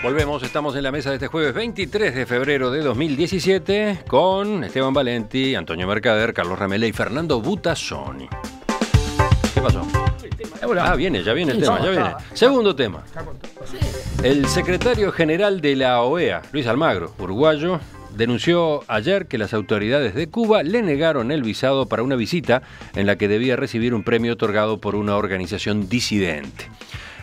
Volvemos, estamos en la mesa de este jueves 23 de febrero de 2017 con Esteban Valenti, Antonio Mercader, Carlos Ramele y Fernando Butasoni. ¿Qué pasó? Ah, viene, ya viene el tema, ya viene. Segundo tema. El secretario general de la OEA, Luis Almagro, uruguayo, denunció ayer que las autoridades de Cuba le negaron el visado para una visita en la que debía recibir un premio otorgado por una organización disidente.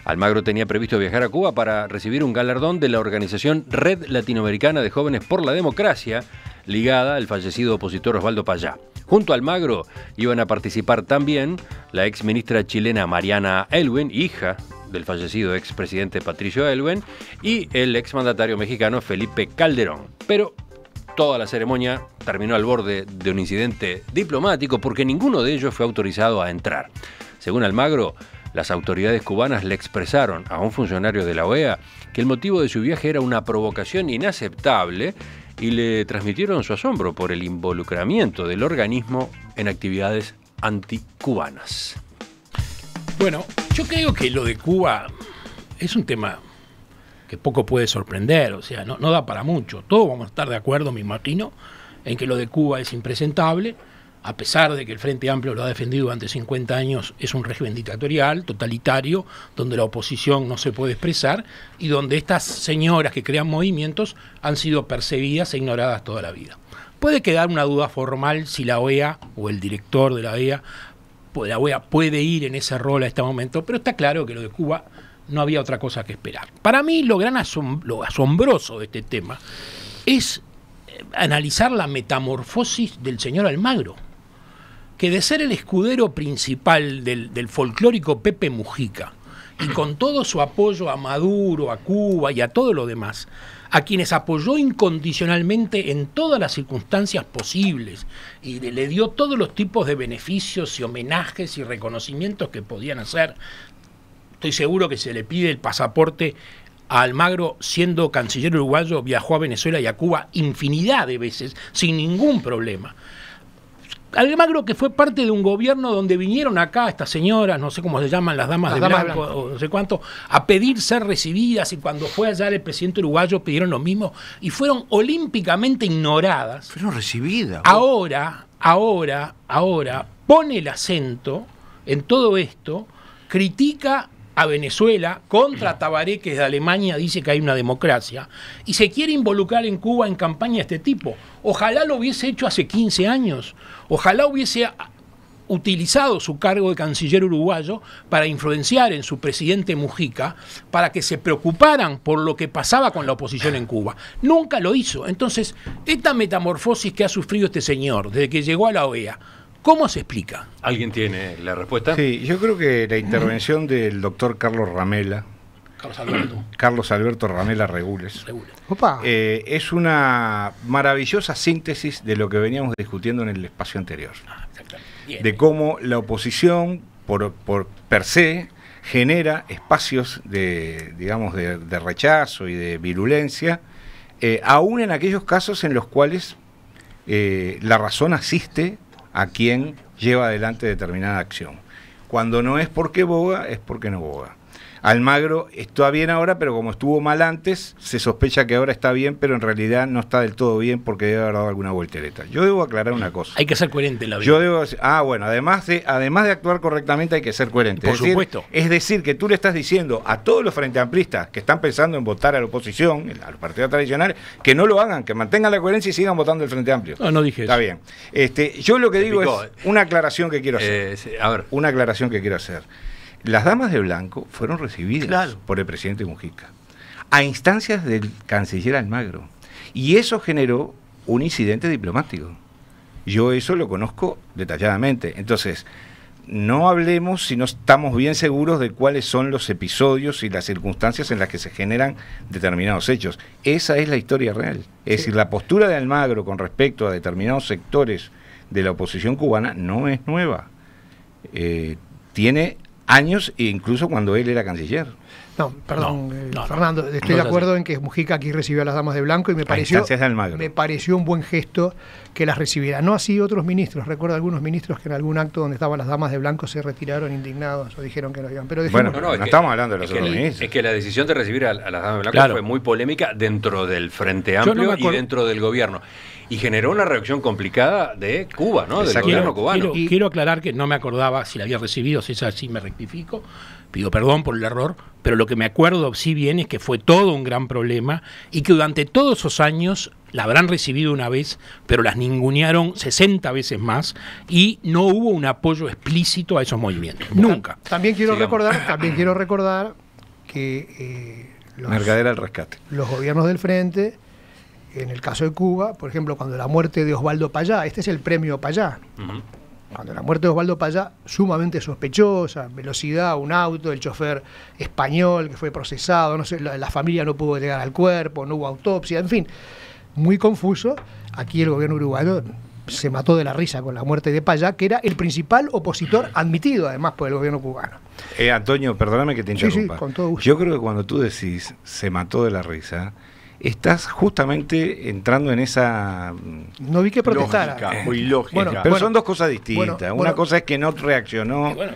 Almagro tenía previsto viajar a Cuba para recibir un galardón de la organización Red Latinoamericana de Jóvenes por la Democracia, ligada al fallecido opositor Osvaldo Payá. Junto a Almagro iban a participar también la ex ministra chilena Mariana Elwin, hija del fallecido expresidente Patricio Elwin, y el ex mandatario mexicano Felipe Calderón. Pero toda la ceremonia terminó al borde de un incidente diplomático porque ninguno de ellos fue autorizado a entrar. Según Almagro, las autoridades cubanas le expresaron a un funcionario de la OEA que el motivo de su viaje era una provocación inaceptable y le transmitieron su asombro por el involucramiento del organismo en actividades anticubanas. Bueno, yo creo que lo de Cuba es un tema que poco puede sorprender, o sea, no, da para mucho. Todos vamos a estar de acuerdo, mi imagino, en que lo de Cuba es impresentable a pesar de que el Frente Amplio lo ha defendido durante 50 años, es un régimen dictatorial, totalitario, donde la oposición no se puede expresar y donde estas señoras que crean movimientos han sido perseguidas e ignoradas toda la vida. Puede quedar una duda formal si la OEA o el director de la OEA, pues la OEA puede ir en ese rol a este momento, pero está claro que lo de Cuba no había otra cosa que esperar. Para mí lo gran lo asombroso de este tema es eh, analizar la metamorfosis del señor Almagro que de ser el escudero principal del, folclórico Pepe Mujica, y con todo su apoyo a Maduro, a Cuba y a todo lo demás, a quienes apoyó incondicionalmente en todas las circunstancias posibles y le dio todos los tipos de beneficios y homenajes y reconocimientos que podían hacer. Estoy seguro que se le pide el pasaporte a Almagro, siendo canciller uruguayo, viajó a Venezuela y a Cuba infinidad de veces sin ningún problema. Almagro que fue parte de un gobierno donde vinieron acá estas señoras, no sé cómo se llaman, las damas de blanco, o no sé cuánto, a pedir ser recibidas y cuando fue allá el presidente uruguayo pidieron lo mismo y fueron olímpicamente ignoradas. Fueron recibidas. Ahora, ahora, ahora pone el acento en todo esto, critica a Venezuela contra Tabaré, que Alemania dice que hay una democracia, y se quiere involucrar en Cuba en campaña de este tipo. Ojalá lo hubiese hecho hace 15 años, ojalá hubiese utilizado su cargo de canciller uruguayo para influenciar en su presidente Mujica para que se preocuparan por lo que pasaba con la oposición en Cuba. Nunca lo hizo. Entonces, esta metamorfosis que ha sufrido este señor desde que llegó a la OEA, ¿Cómo se explica? ¿Alguien tiene la respuesta? Sí, yo creo que la intervención del doctor Carlos Ramela, Carlos Alberto. Carlos Alberto Ramela Regules. Eh, es una maravillosa síntesis de lo que veníamos discutiendo en el espacio anterior. Ah, de cómo la oposición, por, per se, genera espacios de, digamos, de, rechazo y de virulencia, eh, aún en aquellos casos en los cuales eh, la razón asiste a quien lleva adelante determinada acción. Cuando no es porque boga, es porque no boga. Almagro está bien ahora, pero como estuvo mal antes, se sospecha que ahora está bien, pero en realidad no está del todo bien porque debe haber dado alguna voltereta. Yo debo aclarar una cosa. Hay que ser coherente en la vida. ah, bueno, además de, además de actuar correctamente hay que ser coherente. Por es supuesto. Decir, es decir, que tú le estás diciendo a todos los frente amplistas que están pensando en votar a la oposición, al partido tradicional, que no lo hagan, que mantengan la coherencia y sigan votando el Frente Amplio. No, no dije eso. Está bien. Este, yo lo que digo es una aclaración que quiero eh, hacer. Una aclaración que quiero hacer las damas de blanco fueron recibidas por el presidente Mujica, a instancias del canciller Almagro. Y eso generó un incidente diplomático. Yo eso lo conozco detalladamente. Entonces, no hablemos si no estamos bien seguros de cuáles son los episodios y las circunstancias en las que se generan determinados hechos. Esa es la historia real. Es decir, la postura de Almagro con respecto a determinados sectores de la oposición cubana no es nueva. Eh, tiene años, e incluso cuando él era canciller. No, perdón, eh, Fernando, estoy de acuerdo en que Mujica aquí recibió a las damas de blanco y me pareció, me pareció un buen gesto que las recibiera. No así otros ministros, recuerdo algunos ministros que en algún acto donde estaban las damas de blanco se retiraron indignados o dijeron que no iban. Pero bueno, no, estamos hablando de los otros que, ministros. Es que la decisión de recibir a, las damas de blanco fue muy polémica dentro del Frente Amplio y dentro del gobierno y generó una reacción complicada de Cuba, ¿no? de quiero, gobierno cubano. Quiero, quiero, aclarar que no me acordaba si la había recibido, si es así me rectifico. Pido perdón por el error, pero lo que me acuerdo sí bien es que fue todo un gran problema y que durante todos esos años la habrán recibido una vez, pero las ningunearon 60 veces más y no hubo un apoyo explícito a esos movimientos. Nunca. También quiero recordar, también quiero recordar que eh, los, rescate. Los gobiernos del frente en el caso de Cuba, por ejemplo, cuando la muerte de Osvaldo Payá, este es el premio Payá cuando la muerte de Osvaldo Payá, sumamente sospechosa, velocidad, un auto, el chofer español que fue procesado, no sé, la, familia no pudo llegar al cuerpo, no hubo autopsia, en fin, muy confuso. Aquí el gobierno uruguayo se mató de la risa con la muerte de Payá, que era el principal opositor admitido además por el gobierno cubano. Eh, Antonio, perdóname que te interrumpa. Sí, sí, con todo gusto. Yo creo que cuando tú decís se mató de la risa, estás justamente entrando en esa. Mm, no vi que protestara. Lógica, eh, pero son dos cosas distintas. Una cosa es que no reaccionó. Eh,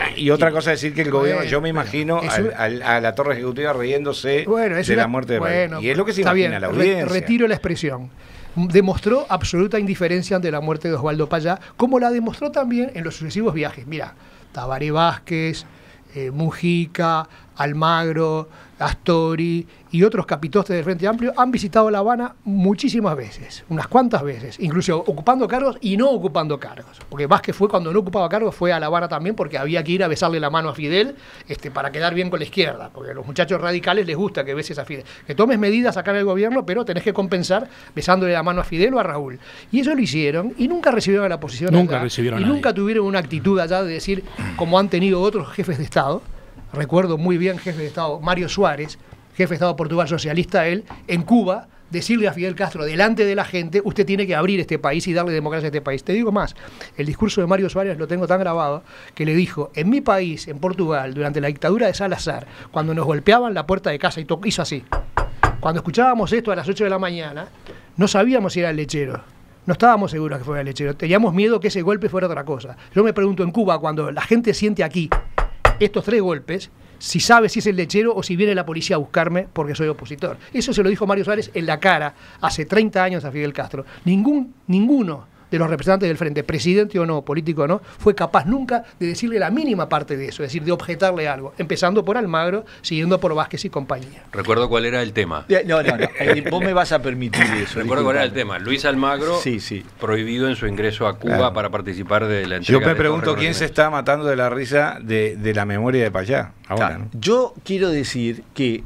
y, otra cosa es decir que el gobierno, yo me imagino a la torre ejecutiva riéndose de la, muerte de Payá. Y es lo que se imagina la audiencia. retiro la expresión demostró absoluta indiferencia ante la muerte de Osvaldo Payá, como la demostró también en los sucesivos viajes. Mira, Tabaré Vázquez, eh, Mujica, Almagro, Astori y otros capitostes del Frente Amplio han visitado La Habana muchísimas veces, unas cuantas veces, incluso ocupando cargos y no ocupando cargos. Porque más que fue cuando no ocupaba cargos, fue a La Habana también porque había que ir a besarle la mano a Fidel este, para quedar bien con la izquierda, porque a los muchachos radicales les gusta que beses a Fidel. Que tomes medidas acá en el gobierno, pero tenés que compensar besándole la mano a Fidel o a Raúl. Y eso lo hicieron y nunca recibieron la posición. Nunca recibieron. Y nunca tuvieron una actitud allá de decir, como han tenido otros jefes de Estado, recuerdo muy bien, jefe de Estado, Mario Suárez, jefe de Estado de Portugal socialista, él, en Cuba, decirle a Fidel Castro, delante de la gente, usted tiene que abrir este país y darle democracia a este país. Te digo más, el discurso de Mario Suárez lo tengo tan grabado, que le dijo, en mi país, en Portugal, durante la dictadura de Salazar, cuando nos golpeaban la puerta de casa y hizo así. Cuando escuchábamos esto a las 8 de la mañana, no sabíamos si era el lechero. No estábamos seguros que fuera el lechero. Teníamos miedo que ese golpe fuera otra cosa. Yo me pregunto en Cuba, cuando la gente siente aquí estos tres golpes, si sabe si es el lechero o si viene la policía a buscarme porque soy opositor. Eso se lo dijo Mario Suárez en la cara hace 30 años a Fidel Castro. Ningún, ninguno de los representantes del frente, presidente o no, político o no, fue capaz nunca de decirle la mínima parte de eso, es decir, de objetarle algo, empezando por Almagro, siguiendo por Vázquez y compañía. Recuerdo cuál era el tema. No, no, no, eh, vos me vas a permitir eso. Recuerdo cuál era el tema. Luis Almagro, prohibido en su ingreso a Cuba para participar de la entrega. Yo me pregunto quién se está matando de la risa de, de la memoria de Payá. Ahora, Yo quiero decir que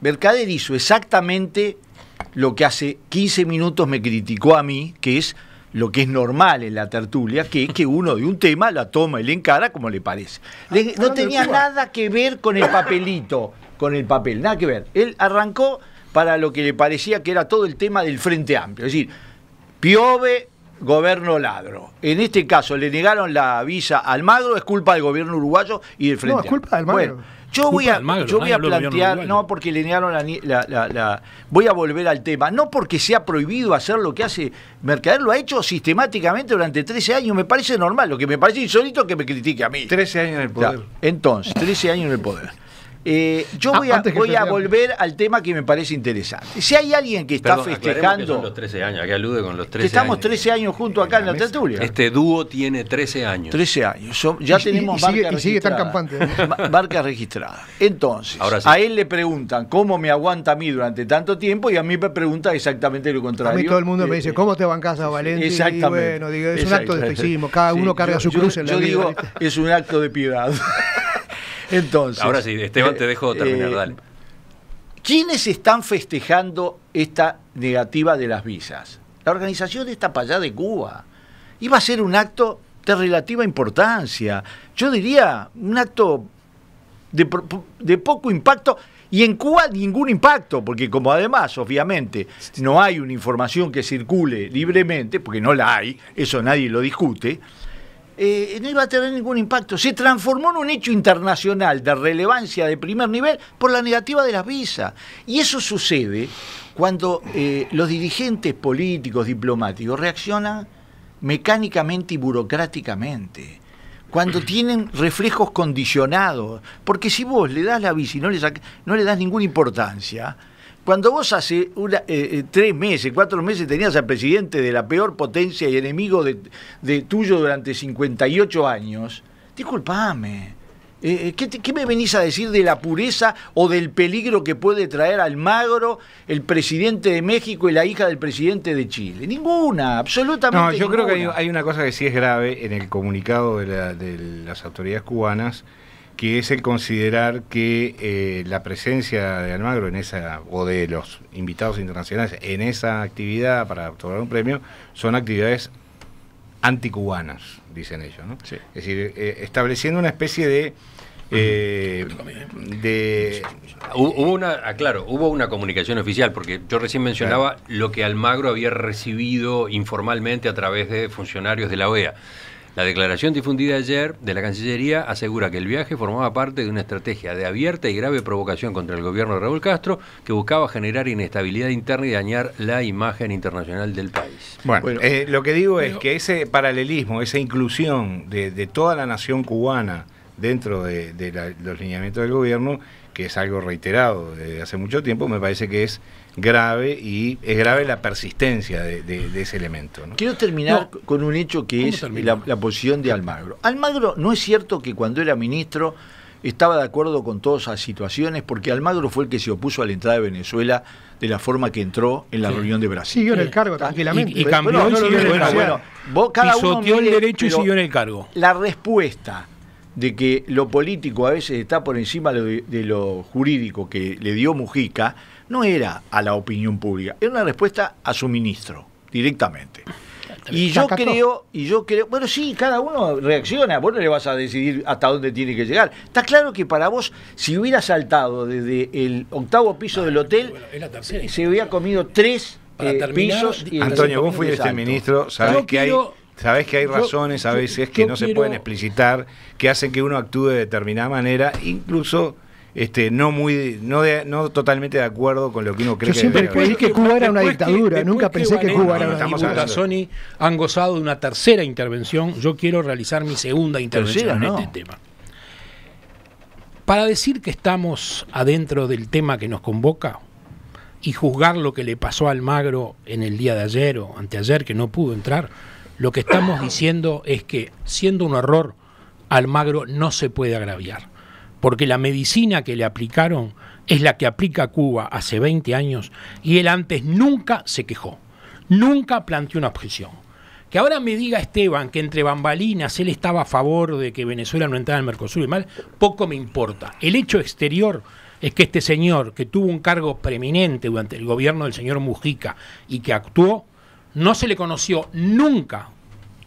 Mercader hizo exactamente lo que hace 15 minutos me criticó a mí, que es lo que es normal en la tertulia, que es que uno de un tema la toma y le encara como le parece. no ah, tenía nada que ver con el papelito, con el papel, nada que ver. Él arrancó para lo que le parecía que era todo el tema del Frente Amplio. Es decir, Piove, gobierno ladro. En este caso le negaron la visa al Magro, es culpa del gobierno uruguayo y del Frente No, es culpa del magro. Yo voy a, yo voy a plantear, no porque le negaron la, Voy a volver al tema, no porque sea prohibido hacer lo que hace Mercader, lo ha hecho sistemáticamente durante 13 años, me parece normal, lo que me parece insólito es que me critique a mí. 13 años en el poder. entonces, 13 años en el poder. Eh, yo ah, voy, a, voy a, volver al tema que me parece interesante. Si hay alguien que está festejando. Que los 13 años, que alude con los 13 años. estamos 13 años juntos acá en la tertulia. Este dúo tiene 13 años. 13 años. ya tenemos y, y, sigue, tan campante. ¿eh? registrada. Entonces, a él le preguntan cómo me aguanta a mí durante tanto tiempo y a mí me pregunta exactamente lo contrario. A mí todo el mundo me eh, dice, ¿cómo te bancas a Valencia? Exactamente. Y bueno, es un acto de sexismo Cada uno carga su cruz en la Yo digo, es un acto de piedad. Entonces. Ahora sí, Esteban, eh, te dejo terminar, eh, dale. ¿Quiénes están festejando esta negativa de las visas? La organización de esta allá de Cuba. Iba a ser un acto de relativa importancia. Yo diría un acto de, de poco impacto. Y en Cuba ningún impacto, porque como además, obviamente, no hay una información que circule libremente, porque no la hay, eso nadie lo discute, eh, no iba a tener ningún impacto. Se transformó en un hecho internacional de relevancia de primer nivel por la negativa de las visas. Y eso sucede cuando eh, los dirigentes políticos, diplomáticos, reaccionan mecánicamente y burocráticamente. Cuando tienen reflejos condicionados. Porque si vos le das la visa y no no le das ninguna importancia, cuando vos hace una, eh, eh, tres meses, cuatro meses tenías al presidente de la peor potencia y enemigo de, tuyo durante 58 años, discúlpame, eh, eh ¿qué, me venís a decir de la pureza o del peligro que puede traer al magro el presidente de México y la hija del presidente de Chile? Ninguna, absolutamente. No, yo creo que hay, una cosa que sí es grave en el comunicado de, de las autoridades cubanas que es el considerar que eh, la presencia de Almagro en esa, o de los invitados internacionales en esa actividad para otorgar un premio, son actividades anticubanas, dicen ellos, ¿no? Es decir, eh, estableciendo una especie de eh, de... Hubo una, ah, hubo una comunicación oficial, porque yo recién mencionaba lo que Almagro había recibido informalmente a través de funcionarios de la OEA. La declaración difundida ayer de la Cancillería asegura que el viaje formaba parte de una estrategia de abierta y grave provocación contra el gobierno de Raúl Castro que buscaba generar inestabilidad interna y dañar la imagen internacional del país. Bueno, eh, lo que digo es que ese paralelismo, esa inclusión de, de toda la nación cubana, dentro de, los lineamientos del gobierno, que es algo reiterado desde hace mucho tiempo, me parece que es grave y es grave la persistencia de, ese elemento. Quiero terminar con un hecho que es la, posición de Almagro. Almagro no es cierto que cuando era ministro estaba de acuerdo con todas las situaciones porque Almagro fue el que se opuso a la entrada de Venezuela de la forma que entró en la reunión de Brasil. Siguió en el cargo tranquilamente. Y, cambió y siguió en el cargo. Bueno, vos cada uno el derecho y siguió en el cargo. La respuesta de que lo político a veces está por encima de, lo jurídico que le dio Mujica, no era a la opinión pública, era una respuesta a su ministro directamente. Y yo creo, y yo creo, bueno, sí, cada uno reacciona, vos no le vas a decidir hasta dónde tiene que llegar. Está claro que para vos, si hubiera saltado desde el octavo piso del hotel, se hubiera comido tres eh, pisos. Y Antonio, vos fuiste ministro, sabés que hay Sabes que hay razones a veces que no se pueden explicitar, que hacen que uno actúe de determinada manera, incluso este, no muy no, no totalmente de acuerdo con lo que uno cree que siempre que Cuba era una dictadura nunca pensé que, Cuba era una dictadura Sony han gozado de una tercera intervención yo quiero realizar mi segunda intervención en este tema para decir que estamos adentro del tema que nos convoca y juzgar lo que le pasó al Magro en el día de ayer o anteayer que no pudo entrar lo que estamos diciendo es que, siendo un error, Almagro no se puede agraviar, porque la medicina que le aplicaron es la que aplica Cuba hace 20 años y él antes nunca se quejó, nunca planteó una objeción. Que ahora me diga Esteban que entre bambalinas él estaba a favor de que Venezuela no entrara al Mercosur y mal, poco me importa. El hecho exterior es que este señor, que tuvo un cargo preeminente durante el gobierno del señor Mujica y que actuó, no se le conoció nunca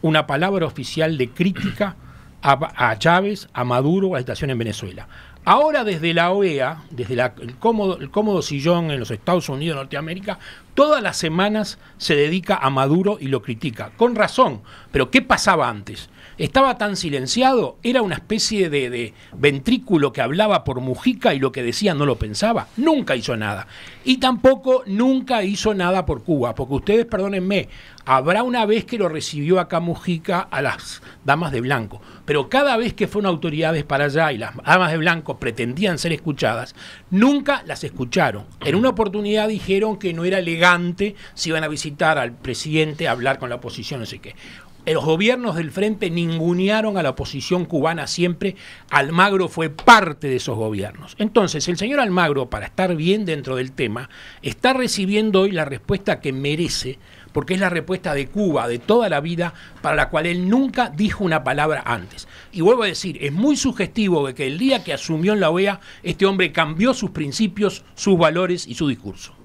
una palabra oficial de crítica a, Chávez, a Maduro, a la situación en Venezuela. Ahora desde la OEA, desde cómodo, el, cómodo, sillón en los Estados Unidos, Norteamérica, todas las semanas se dedica a Maduro y lo critica. Con razón, pero ¿qué pasaba antes? estaba tan silenciado, era una especie de, ventrículo que hablaba por Mujica y lo que decía no lo pensaba. Nunca hizo nada. Y tampoco nunca hizo nada por Cuba, porque ustedes, perdónenme, habrá una vez que lo recibió acá Mujica a las damas de blanco, pero cada vez que fueron autoridades para allá y las damas de blanco pretendían ser escuchadas, nunca las escucharon. En una oportunidad dijeron que no era elegante si iban a visitar al presidente, hablar con la oposición, no sé qué los gobiernos del frente ningunearon a la oposición cubana siempre. Almagro fue parte de esos gobiernos. Entonces, el señor Almagro, para estar bien dentro del tema, está recibiendo hoy la respuesta que merece, porque es la respuesta de Cuba, de toda la vida, para la cual él nunca dijo una palabra antes. Y vuelvo a decir, es muy sugestivo de que el día que asumió en la OEA, este hombre cambió sus principios, sus valores y su discurso.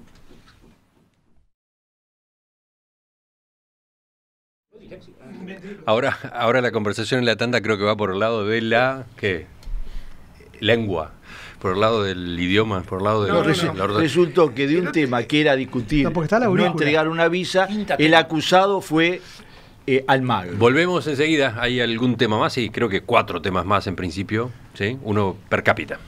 Ahora, ahora la conversación en la tanda creo que va por el lado de la lengua, por el lado del idioma, por el lado de Resultó que de un tema que era discutir, no, entregar una visa, el acusado fue al eh, Almagro. Volvemos enseguida. Hay algún tema más y creo que cuatro temas más en principio, ¿sí? uno per cápita.